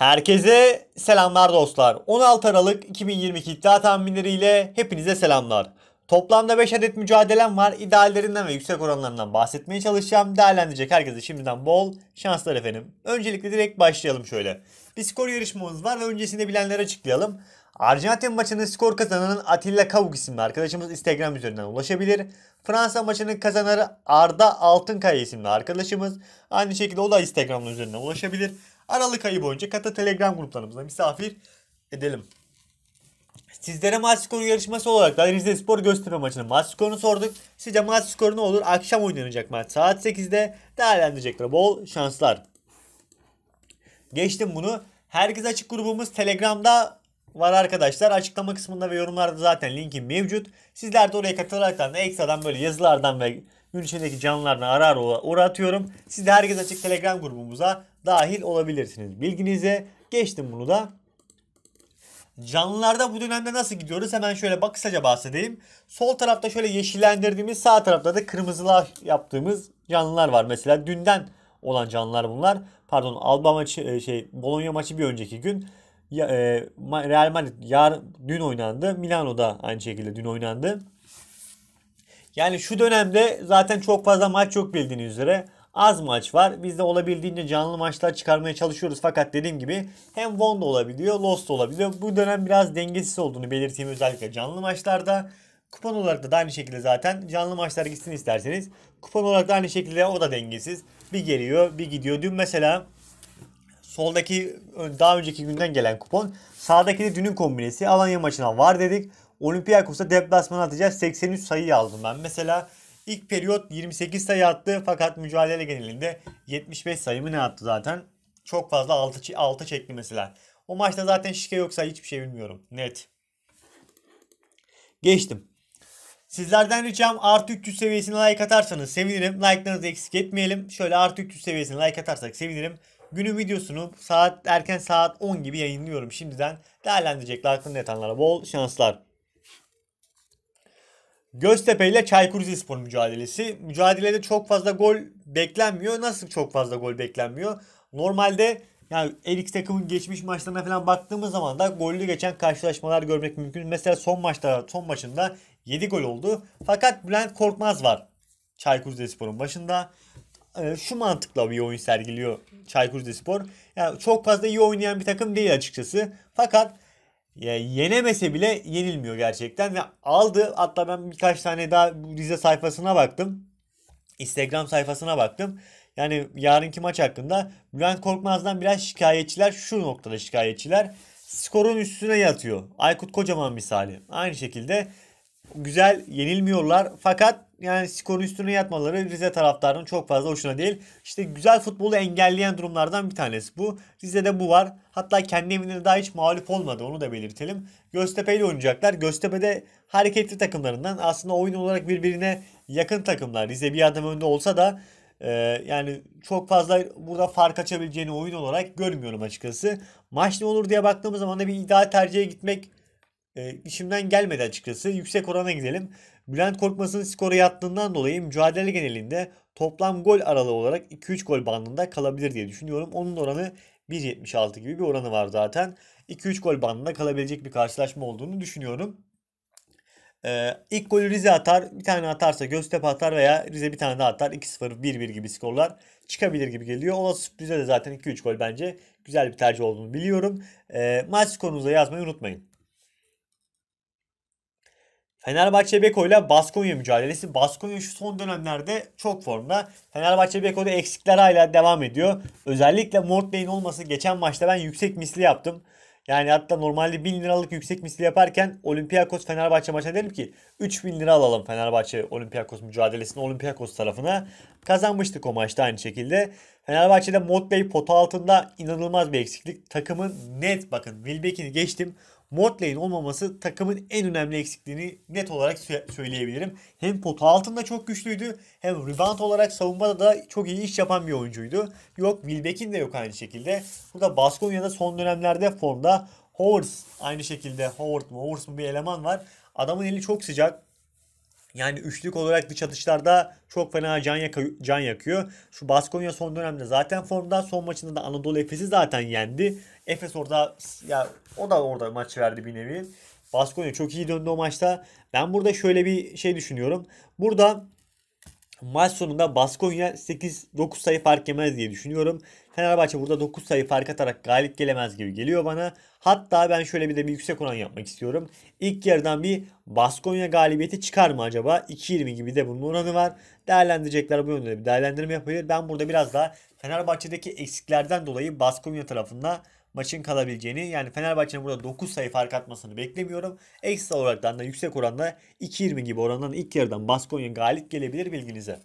Herkese selamlar dostlar. 16 Aralık 2022 iddia tahminleriyle hepinize selamlar. Toplamda 5 adet mücadelem var. İdeallerinden ve yüksek oranlarından bahsetmeye çalışacağım. Değerlendirecek herkese şimdiden bol şanslar efendim. Öncelikle direkt başlayalım şöyle. Bir skor yarışmamız var ve öncesinde bilenleri açıklayalım. Arjantin maçının skor kazananın Atilla Kavuk isimli arkadaşımız Instagram üzerinden ulaşabilir. Fransa maçının kazanarı Arda Altınkaya isimli arkadaşımız. Aynı şekilde o da Instagram üzerinden ulaşabilir. Aralık ayı boyunca kata Telegram gruplarımızda misafir edelim. Sizlere maç skoru yarışması olarak da Rize Spor gösterme maçının maç skorunu sorduk. Sizce maç skoru ne olur? Akşam oynanacak maç saat 8'de değerlendirecekler. Bol şanslar. Geçtim bunu. Herkes açık grubumuz Telegram'da var arkadaşlar. Açıklama kısmında ve yorumlarda zaten linkim mevcut. Sizler de oraya katılarak da ekstradan böyle yazılardan ve Gün içindeki canlılarına ara ara uğratıyorum. Siz de herkes açık Telegram grubumuza dahil olabilirsiniz. Bilginize geçtim bunu da. Canlılarda bu dönemde nasıl gidiyoruz? Hemen şöyle bak kısaca bahsedeyim. Sol tarafta şöyle yeşillendirdiğimiz, sağ tarafta da kırmızıla yaptığımız canlılar var. Mesela dünden olan canlılar bunlar. Pardon, Alba maçı e, şey Bologna maçı bir önceki gün e, Real Madrid yar dün oynandı. Milano'da aynı şekilde dün oynandı. Yani şu dönemde zaten çok fazla maç yok bildiğiniz üzere. Az maç var. Biz de olabildiğince canlı maçlar çıkarmaya çalışıyoruz. Fakat dediğim gibi hem Won da olabiliyor, Lost da olabiliyor. Bu dönem biraz dengesiz olduğunu belirteyim özellikle canlı maçlarda. Kupon olarak da, da aynı şekilde zaten canlı maçlar gitsin isterseniz. Kupon olarak da aynı şekilde o da dengesiz. Bir geliyor bir gidiyor. Dün mesela soldaki daha önceki günden gelen kupon sağdaki de dünün kombinesi Alanya maçına var dedik. Olympiakos'a deplasmana atacağız. 83 sayı aldım ben. Mesela ilk periyot 28 sayı attı fakat mücadele genelinde 75 sayı ne attı zaten. Çok fazla 6, 6 çekti mesela. O maçta zaten şike yoksa hiçbir şey bilmiyorum. Net. Geçtim. Sizlerden ricam artı 300 seviyesine like atarsanız sevinirim. Like'larınızı eksik etmeyelim. Şöyle artı 300 seviyesine like atarsak sevinirim. Günün videosunu saat erken saat 10 gibi yayınlıyorum şimdiden. Değerlendirecekler aklında yatanlara bol şanslar. Göztepe ile Çaykur Rizespor mücadelesi. Mücadelede çok fazla gol beklenmiyor. Nasıl çok fazla gol beklenmiyor? Normalde yani Erik takımın geçmiş maçlarına falan baktığımız zaman da gollü geçen karşılaşmalar görmek mümkün. Mesela son maçta son maçında 7 gol oldu. Fakat Bülent Korkmaz var. Çaykur Rizespor'un başında. Ee, şu mantıkla bir oyun sergiliyor Çaykur Rizespor. Yani çok fazla iyi oynayan bir takım değil açıkçası. Fakat yenemese bile yenilmiyor gerçekten ve aldı. Hatta ben birkaç tane daha Rize sayfasına baktım. Instagram sayfasına baktım. Yani yarınki maç hakkında Bülent Korkmaz'dan biraz şikayetçiler şu noktada şikayetçiler. Skorun üstüne yatıyor. Aykut Kocaman misali. Aynı şekilde güzel yenilmiyorlar fakat yani skorun üstüne yatmaları Rize taraftarının çok fazla hoşuna değil. İşte güzel futbolu engelleyen durumlardan bir tanesi bu. Rize'de bu var. Hatta kendi evinde daha hiç mağlup olmadı onu da belirtelim. Göztepe ile oynayacaklar. Göztepe'de hareketli takımlarından aslında oyun olarak birbirine yakın takımlar. Rize bir adım önde olsa da e, yani çok fazla burada fark açabileceğini oyun olarak görmüyorum açıkçası. Maç ne olur diye baktığımız zaman da bir ideal tercihe gitmek e, işimden gelmedi açıkçası. Yüksek orana gidelim. Bülent Korkmaz'ın skoru yattığından dolayı mücadele genelinde toplam gol aralığı olarak 2-3 gol bandında kalabilir diye düşünüyorum. Onun oranı 1.76 gibi bir oranı var zaten. 2-3 gol bandında kalabilecek bir karşılaşma olduğunu düşünüyorum. Ee, ilk golü Rize atar. Bir tane atarsa Göztepe atar veya Rize bir tane daha atar. 2-0, 1-1 gibi skorlar çıkabilir gibi geliyor. Olası sürprize de zaten 2-3 gol bence güzel bir tercih olduğunu biliyorum. Ee, maç skorunuza yazmayı unutmayın. Fenerbahçe Beko ile Baskonya mücadelesi. Baskonya şu son dönemlerde çok formda. Fenerbahçe Beko'da eksikler hala devam ediyor. Özellikle Mortley'in olması geçen maçta ben yüksek misli yaptım. Yani hatta normalde 1000 liralık yüksek misli yaparken Olympiakos Fenerbahçe maçına dedim ki 3000 lira alalım Fenerbahçe Olympiakos mücadelesini Olympiakos tarafına. Kazanmıştık o maçta aynı şekilde. Fenerbahçe'de Motley pota altında inanılmaz bir eksiklik. Takımın net bakın Wilbeck'ini geçtim. Wardley'in olmaması takımın en önemli eksikliğini net olarak söyleyebilirim. Hem potu altında çok güçlüydü hem rebound olarak savunmada da çok iyi iş yapan bir oyuncuydu. Yok Wilbeck'in de yok aynı şekilde. Burada Baskonya'da son dönemlerde formda Howard aynı şekilde Howard mı Howard mı bir eleman var. Adamın eli çok sıcak. Yani üçlük olarak dış atışlarda çok fena can, yaka, can yakıyor. Şu Baskonya son dönemde zaten formda. Son maçında da Anadolu Efes'i zaten yendi. Efes orada ya o da orada maç verdi bir nevi. Baskonya çok iyi döndü o maçta. Ben burada şöyle bir şey düşünüyorum. Burada Maç sonunda Baskonya 8-9 sayı fark yemez diye düşünüyorum. Fenerbahçe burada 9 sayı fark atarak galip gelemez gibi geliyor bana. Hatta ben şöyle bir de bir yüksek oran yapmak istiyorum. İlk yarıdan bir Baskonya galibiyeti çıkar mı acaba? 2 2.20 gibi de bunun oranı var. Değerlendirecekler bu yönde bir değerlendirme yapabilir. Ben burada biraz daha Fenerbahçe'deki eksiklerden dolayı Baskonya tarafında maçın kalabileceğini yani Fenerbahçe'nin burada 9 sayı fark atmasını beklemiyorum. Ekstra olarak da yüksek oranda 2.20 gibi orandan ilk yarıdan Baskonya galip gelebilir bilginize.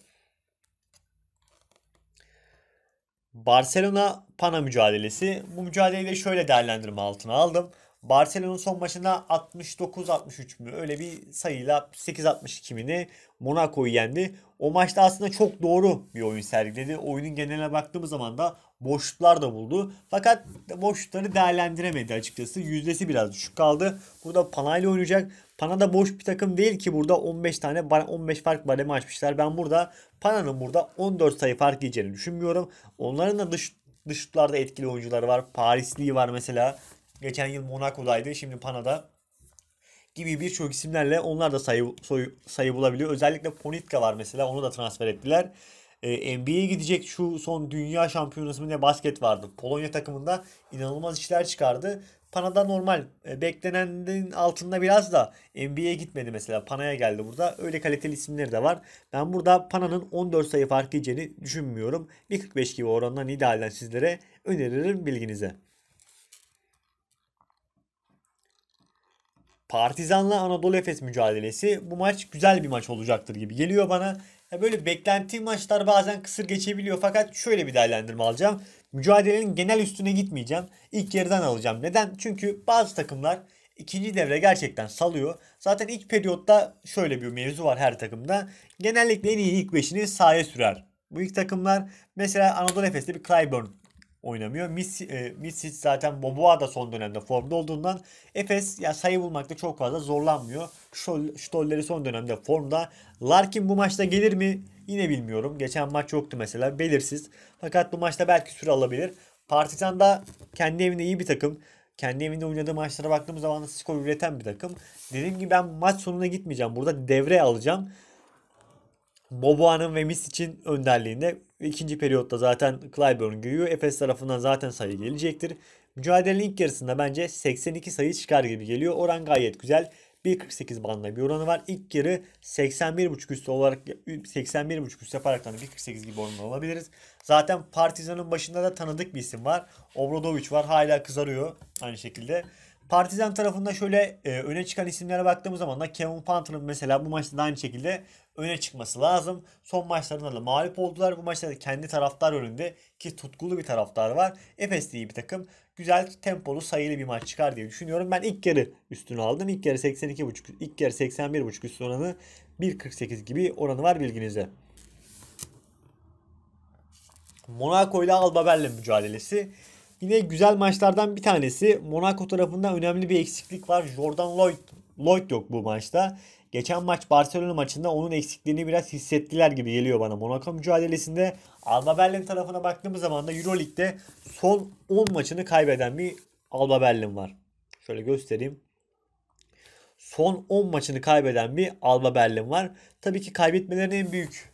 Barcelona Pana mücadelesi. Bu mücadeleyi de şöyle değerlendirme altına aldım. Barcelona'nın son maçında 69-63 mü öyle bir sayıyla 8-62 mini Monaco'yu yendi. O maçta aslında çok doğru bir oyun sergiledi. Oyunun geneline baktığımız zaman da boşluklar da buldu. Fakat boşlukları değerlendiremedi açıkçası. Yüzdesi biraz düşük kaldı. Burada Pana ile oynayacak. Pana da boş bir takım değil ki burada 15 tane 15 fark baremi açmışlar. Ben burada Pana'nın burada 14 sayı fark yiyeceğini düşünmüyorum. Onların da dış dışlarda etkili oyuncuları var. Parisli var mesela. Geçen yıl Monaco'daydı. Şimdi Pana'da gibi birçok isimlerle onlar da sayı, soy, sayı bulabiliyor. Özellikle Ponitka var mesela onu da transfer ettiler. Ee, NBA'ye gidecek şu son dünya şampiyonası ne basket vardı. Polonya takımında inanılmaz işler çıkardı. Pana'da normal e, beklenenin altında biraz da NBA'ye gitmedi mesela. Pana'ya geldi burada. Öyle kaliteli isimleri de var. Ben burada Pana'nın 14 sayı fark edeceğini düşünmüyorum. 1.45 gibi oranla idealden sizlere öneririm bilginize. Partizan'la Anadolu Efes mücadelesi bu maç güzel bir maç olacaktır gibi geliyor bana. Ya böyle beklenti maçlar bazen kısır geçebiliyor fakat şöyle bir değerlendirme alacağım. Mücadelenin genel üstüne gitmeyeceğim. İlk yarıdan alacağım. Neden? Çünkü bazı takımlar ikinci devre gerçekten salıyor. Zaten ilk periyotta şöyle bir mevzu var her takımda. Genellikle en iyi ilk beşini sahaya sürer. Bu ilk takımlar mesela Anadolu Efes'te bir Clyburn oynamıyor. Mis, e, zaten Boboa da son dönemde formda olduğundan Efes ya sayı bulmakta çok fazla zorlanmıyor. Şol, Stolleri son dönemde formda. Larkin bu maçta gelir mi? Yine bilmiyorum. Geçen maç yoktu mesela. Belirsiz. Fakat bu maçta belki süre alabilir. Partizan da kendi evinde iyi bir takım. Kendi evinde oynadığı maçlara baktığımız zaman da skor üreten bir takım. Dediğim gibi ben maç sonuna gitmeyeceğim. Burada devre alacağım. Boboa'nın ve Mis için önderliğinde İkinci periyotta zaten Clyburn giriyor. Efes tarafından zaten sayı gelecektir. Mücadelenin ilk yarısında bence 82 sayı çıkar gibi geliyor. Oran gayet güzel. 1.48 bandında bir oranı var. İlk yarı 81.5 üstü olarak 81.5 üstü yaparak 1.48 gibi oranı olabiliriz. Zaten Partizan'ın başında da tanıdık bir isim var. Obradovic var. Hala kızarıyor aynı şekilde. Partizan tarafında şöyle e, öne çıkan isimlere baktığımız zaman da Kevin Panther'ın mesela bu maçta da aynı şekilde öne çıkması lazım. Son maçlarında da mağlup oldular. Bu maçlarda kendi taraftar önünde ki tutkulu bir taraftar var. Efes diye bir takım güzel tempolu sayılı bir maç çıkar diye düşünüyorum. Ben ilk yarı üstünü aldım. İlk yarı 82.5 ilk yarı 81.5 üstün oranı 1.48 gibi oranı var bilginize. Monaco ile Alba Berlin mücadelesi. Yine güzel maçlardan bir tanesi. Monaco tarafında önemli bir eksiklik var. Jordan Lloyd Lloyd yok bu maçta. Geçen maç Barcelona maçında onun eksikliğini biraz hissettiler gibi geliyor bana. Monaco mücadelesinde Alba Berlin tarafına baktığımız zaman da Euroleague'de son 10 maçını kaybeden bir Alba Berlin var. Şöyle göstereyim. Son 10 maçını kaybeden bir Alba Berlin var. Tabii ki kaybetmelerin en büyük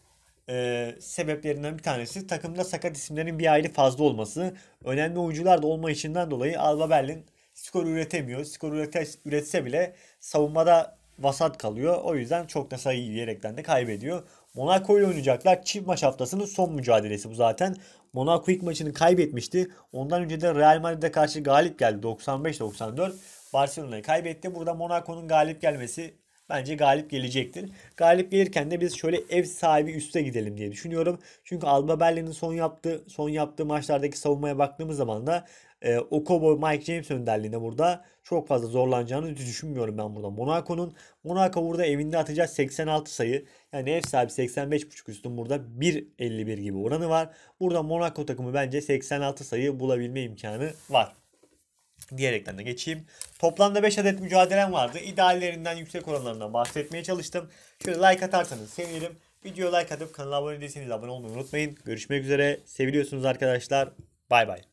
e, sebeplerinden bir tanesi takımda sakat isimlerin bir aile fazla olması. Önemli oyuncular da olma içinden dolayı Alba Berlin skor üretemiyor. Skor ürete, üretse bile savunmada vasat kalıyor. O yüzden çok da sayı yiyerekten de kaybediyor. Monaco ile oynayacaklar. Çift maç haftasının son mücadelesi bu zaten. Monaco ilk maçını kaybetmişti. Ondan önce de Real Madrid'e karşı galip geldi 95-94. Barcelona'yı kaybetti. Burada Monaco'nun galip gelmesi bence galip gelecektir. Galip gelirken de biz şöyle ev sahibi üste gidelim diye düşünüyorum. Çünkü Alba Berlin'in son yaptığı son yaptığı maçlardaki savunmaya baktığımız zaman da e, Okobo Mike James önderliğinde burada çok fazla zorlanacağını düşünmüyorum ben burada. Monaco'nun Monaco burada evinde atacağı 86 sayı. Yani ev sahibi 85.5 üstün burada 1.51 gibi oranı var. Burada Monaco takımı bence 86 sayı bulabilme imkanı var. Diğer de geçeyim. Toplamda 5 adet mücadelem vardı. İdeallerinden yüksek oranlarından bahsetmeye çalıştım. Şöyle like atarsanız sevinirim. Videoya like atıp kanala abone değilseniz abone olmayı unutmayın. Görüşmek üzere. Seviliyorsunuz arkadaşlar. Bay bay.